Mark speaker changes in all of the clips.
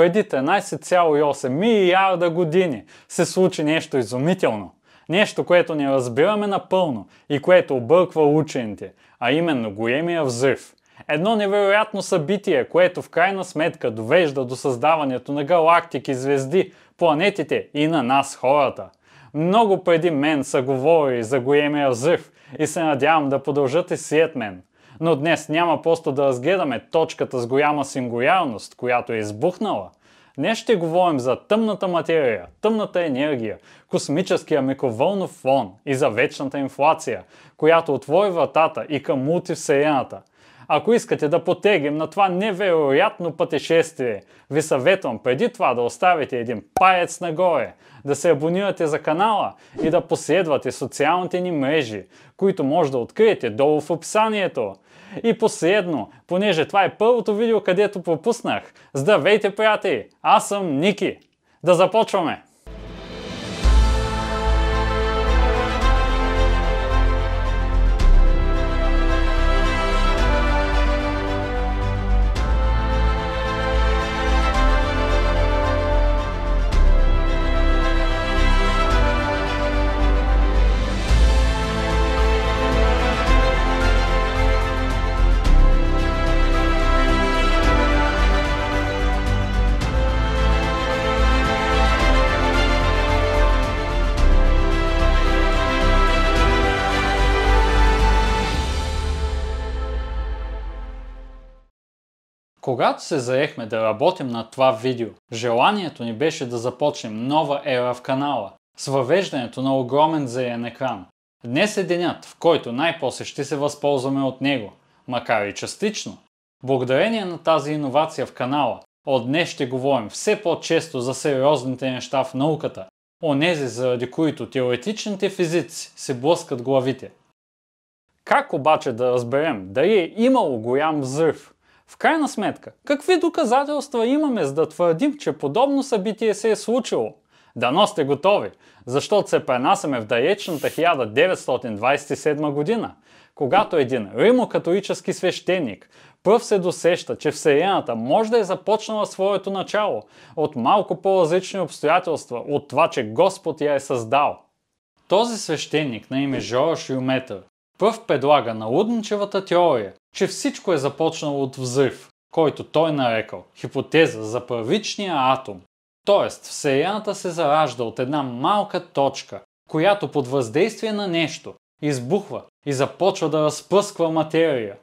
Speaker 1: преди 13,8 милиарда години се случи нещо изумително. Нещо, което не разбираме напълно и което обърква учените, а именно големия взрив. Едно невероятно събитие, което в крайна сметка довежда до създаването на галактики, звезди, планетите и на нас хората. Много преди мен са говорили за големия взрив и се надявам да продължат и след мен но днес няма просто да разгледаме точката с голяма сингулярност, която е избухнала. Днес ще говорим за тъмната материя, тъмната енергия, космическия микровълнов фон и за вечната инфлация, която отвори вратата и към мултивселената. Ако искате да потегнем на това невероятно пътешествие, ви съветвам преди това да оставите един палец нагоре, да се абонирате за канала и да последвате социалните ни мрежи, които може да откриете долу в описанието. И последно, понеже това е първото видео, където пропуснах. Здравейте, приятели! Аз съм Ники! Да започваме! Когато се заехме да работим над това видео, желанието ни беше да започнем нова ера в канала с въвеждането на огромен зелен екран. Днес е денят, в който най-после ще се възползваме от него, макар и частично. Благодарение на тази иновация в канала, от днес ще говорим все по-често за сериозните неща в науката, онези заради които теоретичните физици се блъскат главите. Как обаче да разберем дали е имало голям взрыв. В крайна сметка, какви доказателства имаме за да твърдим, че подобно събитие се е случило? Дано сте готови, защото се пренасяме в далечната 1927 година, когато един римокатолически свещеник пръв се досеща, че Вселената може да е започнала своето начало от малко по-различни обстоятелства от това, че Господ я е създал. Този свещеник на име Жорж Юметър Пъв предлага на Лудничевата теория, че всичко е започнало от взрив, който той нарекал хипотеза за първичния атом. Тоест, Вселената се заражда от една малка точка, която под въздействие на нещо избухва и започва да разпръсква материя.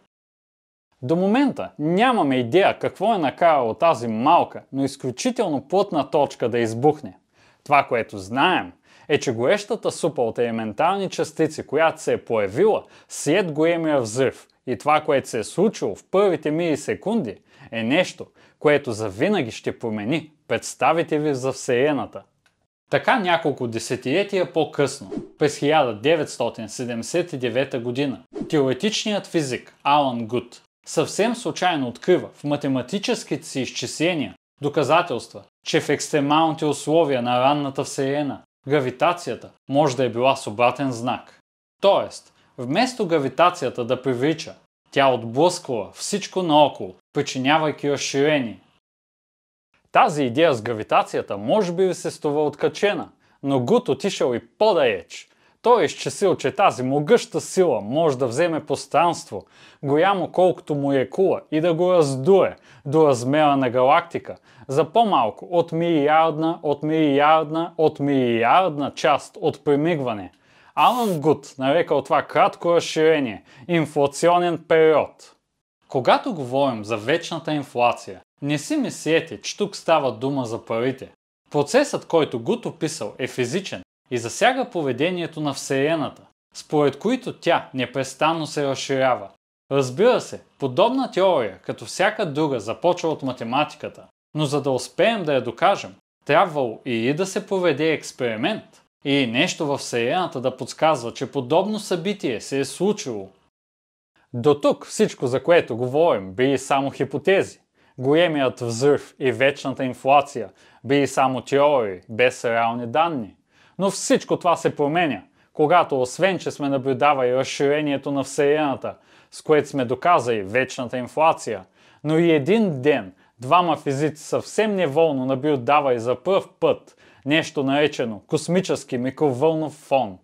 Speaker 1: До момента нямаме идея какво е накарало тази малка, но изключително плътна точка да избухне. Това, което знаем, е, че горещата супа от елементални частици, която се е появила след големия взрив и това, което се е случило в първите милисекунди, е нещо, което завинаги ще промени представите ви за Вселената. Така няколко десетилетия по-късно, през 1979 година, теоретичният физик Алан Гуд съвсем случайно открива в математическите си изчисления доказателства, че в екстремалните условия на ранната Вселена Гравитацията може да е била с обратен знак. Тоест, вместо гравитацията да привлича, тя отблъсква всичко наоколо, причинявайки разширение. Тази идея с гравитацията може би ви се струва откачена, но Гуд отишъл и по-далеч, той е изчислил, че тази могъща сила може да вземе постанство, голямо колкото му е кула, и да го раздуе до размера на галактика, за по-малко от милиардна, от милиардна, от милиардна част от примигване. Алан Гуд нарекал това кратко разширение – инфлационен период. Когато говорим за вечната инфлация, не си мислете, че тук става дума за парите. Процесът, който Гуд описал е физичен, и засяга поведението на Вселената, според които тя непрестанно се разширява. Разбира се, подобна теория, като всяка друга, започва от математиката, но за да успеем да я докажем, трябвало или да се проведе експеримент, или нещо в Вселената да подсказва, че подобно събитие се е случило. До тук всичко, за което говорим, били само хипотези. Големият взрыв и вечната инфлация били само теории, без реални данни. Но всичко това се променя, когато освен, че сме наблюдавали разширението на Вселената, с което сме доказали вечната инфлация, но и един ден двама физици съвсем неволно наблюдавали за пръв път нещо наречено космически микровълнов фон.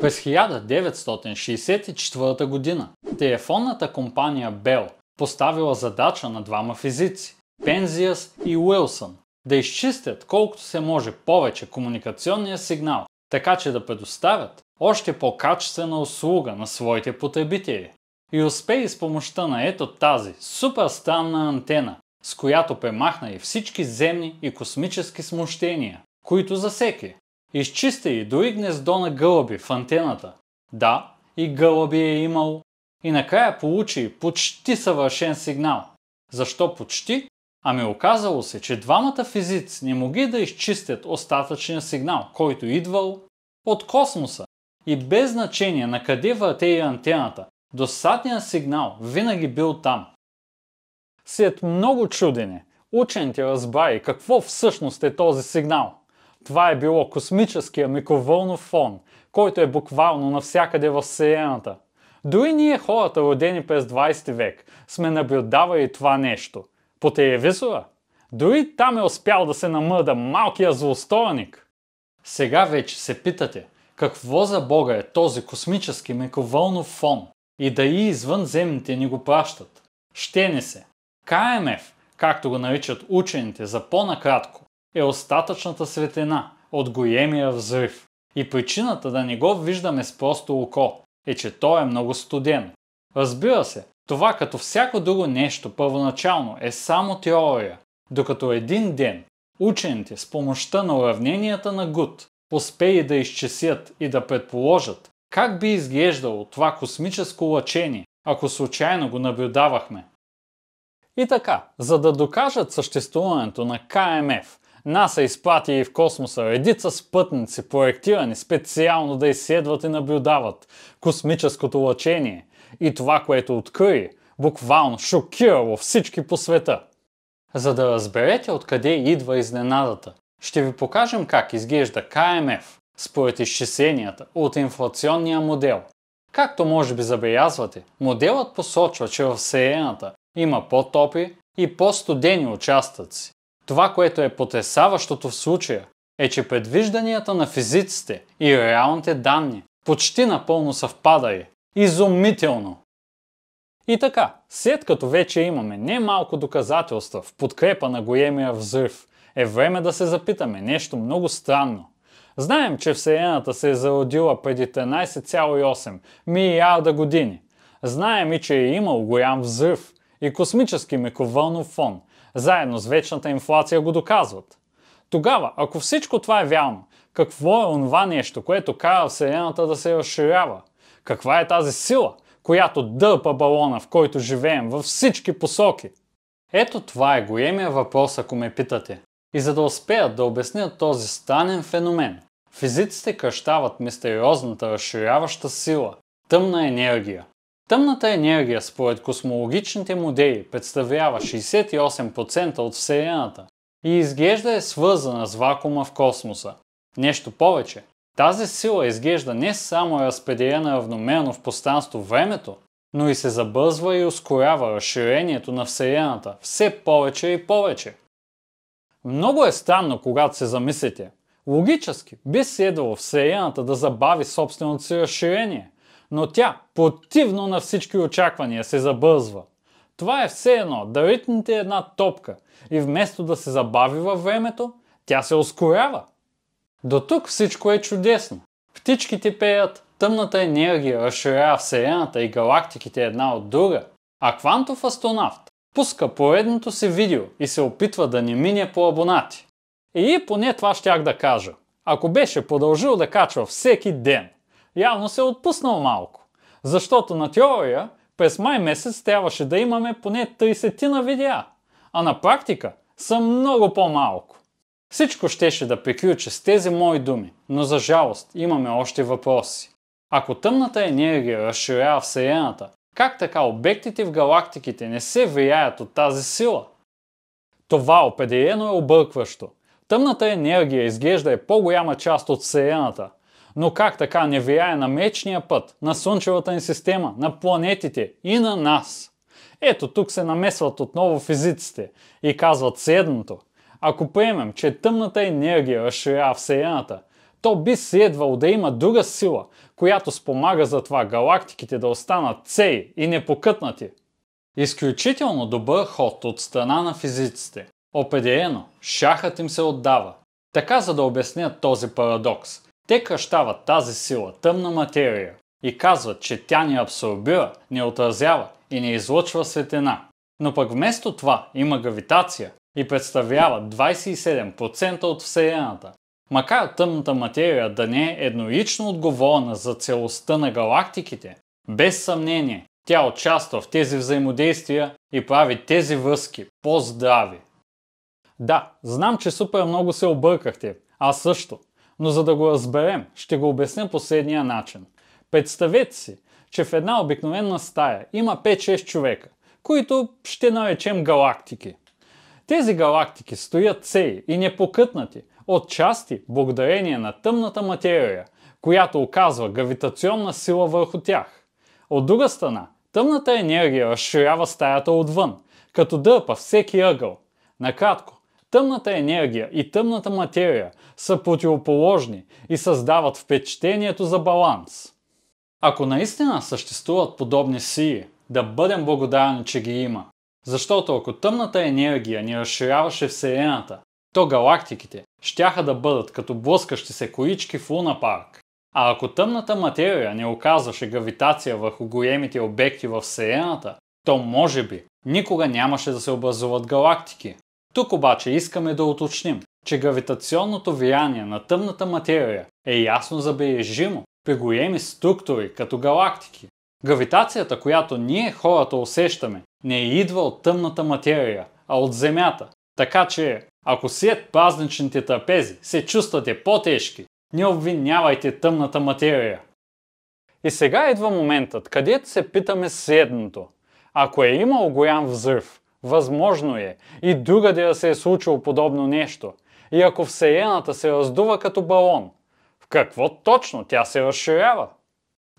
Speaker 1: През 1964 година телефонната компания Bell поставила задача на двама физици – Пензиас и Уилсън да изчистят колкото се може повече комуникационния сигнал, така че да предоставят още по-качествена услуга на своите потребители. И успей с помощта на ето тази супер странна антена, с която премахна и всички земни и космически смущения, които за всеки. Изчисти и дори гнездо на гълъби в антената. Да, и гълъби е имал. И накрая получи почти съвършен сигнал. Защо почти? Ами оказало се, че двамата физици не могли да изчистят остатъчния сигнал, който идвал от космоса. И без значение на къде върте антената, досадният сигнал винаги бил там. След много чудене, учените разбрави какво всъщност е този сигнал. Това е било космическия микровълнов фон, който е буквално навсякъде в Вселената. Дори ние хората, родени през 20 век, сме наблюдавали това нещо – по телевизора? Дори там е успял да се намърда малкия злостовник. Сега вече се питате, какво за бога е този космически мековълнов фон и дали извънземните ни го пращат? Ще не се. КМФ, както го наричат учените за по-накратко, е остатъчната светлина от големия взрив. И причината да не го виждаме с просто око е, че то е много студен. Разбира се, това като всяко друго нещо първоначално е само теория, докато един ден учените с помощта на уравненията на Гуд успеи да изчислят и да предположат как би изглеждало това космическо лъчение, ако случайно го наблюдавахме. И така, за да докажат съществуването на КМФ, НАСА изплати и в космоса редица спътници, проектирани специално да изследват и наблюдават космическото лъчение – и това, което откри, буквално шокирало всички по света. За да разберете откъде идва изненадата, ще ви покажем как изглежда КМФ според изчисленията от инфлационния модел. Както може би забелязвате, моделът посочва, че в Вселената има по-топи и по-студени участъци. Това, което е потрясаващото в случая, е, че предвижданията на физиците и реалните данни почти напълно съвпадали. Изумително! И така, след като вече имаме немалко доказателства в подкрепа на големия взрив, е време да се запитаме нещо много странно. Знаем, че Вселената се е зародила преди 13,8 милиарда години. Знаем и, че е имал голям взрив и космически микровълнов фон, заедно с вечната инфлация го доказват. Тогава, ако всичко това е вярно, какво е онова нещо, което кара Вселената да се разширява? Каква е тази сила, която дълпа балона, в който живеем, във всички посоки? Ето това е големия въпрос, ако ме питате. И за да успеят да обяснят този странен феномен, физиците кръщават мистериозната разширяваща сила – тъмна енергия. Тъмната енергия според космологичните модели представлява 68% от Вселената и изглежда е свързана с вакуума в космоса. Нещо повече, тази сила изглежда не само е разпределена равномерно в пространство времето, но и се забързва и ускорява разширението на Вселената все повече и повече. Много е странно, когато се замислите. Логически би следвало Вселената да забави собственото си разширение, но тя, противно на всички очаквания, се забързва. Това е все едно да ритните една топка и вместо да се забави във времето, тя се ускорява. До тук всичко е чудесно. Птичките пеят, тъмната енергия разширява Вселената и галактиките една от друга, а квантов астронавт пуска поредното си видео и се опитва да не мине по абонати. И поне това щях да кажа. Ако беше продължил да качва всеки ден, явно се е отпуснал малко. Защото на теория през май месец трябваше да имаме поне 30 на видеа, а на практика са много по-малко. Всичко щеше да приключи с тези мои думи, но за жалост имаме още въпроси. Ако тъмната енергия разширява Вселената, как така обектите в галактиките не се влияят от тази сила? Това определено е объркващо. Тъмната енергия изглежда е по-голяма част от Вселената. Но как така не влияе на мечния път, на Слънчевата ни система, на планетите и на нас? Ето тук се намесват отново физиците и казват следното – ако приемем, че тъмната енергия разширява Вселената, то би следвало да има друга сила, която спомага за това галактиките да останат цели и непокътнати. Изключително добър ход от страна на физиците. Определено, шахът им се отдава. Така за да обяснят този парадокс, те кръщават тази сила тъмна материя и казват, че тя ни абсорбира, ни отразява и не излъчва светлина. Но пък вместо това има гравитация, и представлява 27% от Вселената. Макар тъмната материя да не е еднолично отговорна за целостта на галактиките, без съмнение тя участва в тези взаимодействия и прави тези връзки по-здрави. Да, знам, че супер много се объркахте, аз също, но за да го разберем, ще го обясня последния начин. Представете си, че в една обикновена стая има 5-6 човека, които ще наречем галактики. Тези галактики стоят цели и непокътнати, отчасти благодарение на тъмната материя, която оказва гравитационна сила върху тях. От друга страна, тъмната енергия разширява стаята отвън, като дърпа всеки ъгъл. Накратко, тъмната енергия и тъмната материя са противоположни и създават впечатлението за баланс. Ако наистина съществуват подобни сили, да бъдем благодарни, че ги има. Защото ако тъмната енергия ни разширяваше Вселената, то галактиките щяха да бъдат като блъскащи се колички в луна парк. А ако тъмната материя не оказваше гравитация върху големите обекти в Вселената, то може би никога нямаше да се образуват галактики. Тук обаче искаме да уточним, че гравитационното влияние на тъмната материя е ясно забележимо при големи структури като галактики. Гравитацията, която ние хората усещаме, не идва от тъмната материя, а от земята. Така че, ако след празничните трапези се чувствате по-тежки, не обвинявайте тъмната материя. И сега идва моментът, където се питаме следното. Ако е имал голям взрыв, възможно е и другаде да се е случило подобно нещо. И ако Вселената се раздува като балон, в какво точно тя се разширява?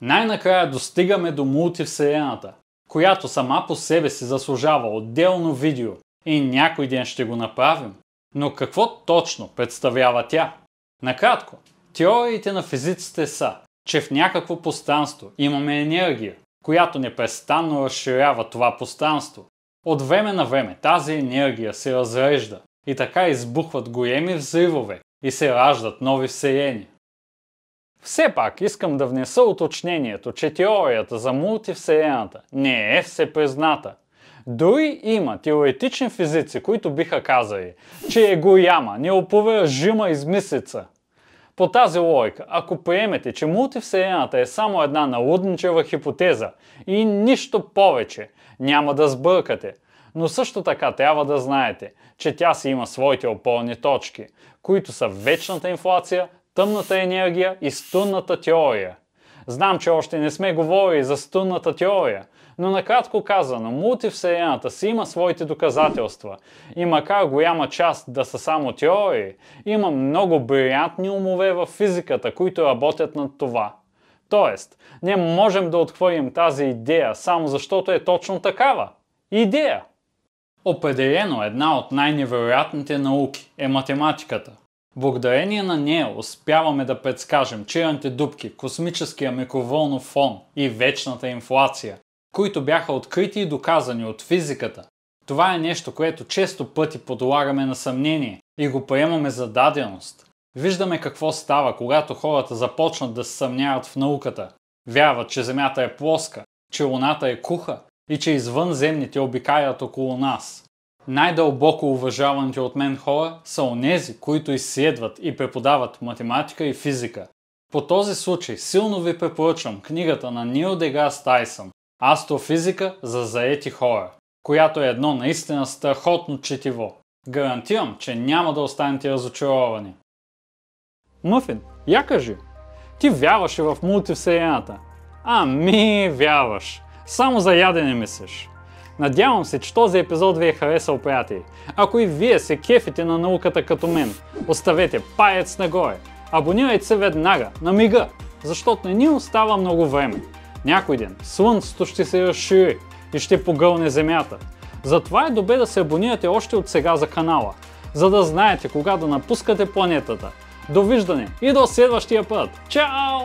Speaker 1: Най-накрая достигаме до мултивселената, която сама по себе си заслужава отделно видео и някой ден ще го направим. Но какво точно представлява тя? Накратко, теориите на физиците са, че в някакво пространство имаме енергия, която непрестанно разширява това пространство. От време на време тази енергия се разрежда и така избухват големи взривове и се раждат нови вселени. Все пак искам да внеса уточнението, че теорията за мултивселената не е всепризната. Дори има теоретични физици, които биха казали, че е голяма, жима измислица. По тази логика, ако приемете, че мултивселената е само една налудничева хипотеза и нищо повече, няма да сбъркате. Но също така трябва да знаете, че тя си има своите опорни точки, които са вечната инфлация, тъмната енергия и стунната теория. Знам, че още не сме говорили за стунната теория, но накратко казано, мултивселената си има своите доказателства. И макар голяма част да са само теории, има много брилянтни умове в физиката, които работят над това. Тоест, не можем да отхвърлим тази идея само защото е точно такава. Идея! Определено една от най-невероятните науки е математиката. Благодарение на нея успяваме да предскажем черните дубки, космическия микроволнов фон и вечната инфлация, които бяха открити и доказани от физиката. Това е нещо, което често пъти подлагаме на съмнение и го приемаме за даденост. Виждаме какво става, когато хората започнат да се съмняват в науката. Вярват, че Земята е плоска, че Луната е куха и че извънземните обикаят около нас. Най-дълбоко уважаваните от мен хора са онези, които изследват и преподават математика и физика. По този случай силно ви препоръчвам книгата на Нил Дегас Тайсън «Астрофизика за заети хора», която е едно наистина страхотно четиво. Гарантирам, че няма да останете разочаровани. Мъфин, я кажи, ти вярваш и в мултивселената. Ами, вярваш. Само за ядене мислиш. Надявам се, че този епизод ви е харесал, приятели. Ако и вие се кефите на науката като мен, оставете паец нагоре. Абонирайте се веднага, на мига, защото не ни остава много време. Някой ден слънцето ще се разшири и ще погълне земята. Затова е добре да се абонирате още от сега за канала, за да знаете кога да напускате планетата. Довиждане и до следващия път. Чао!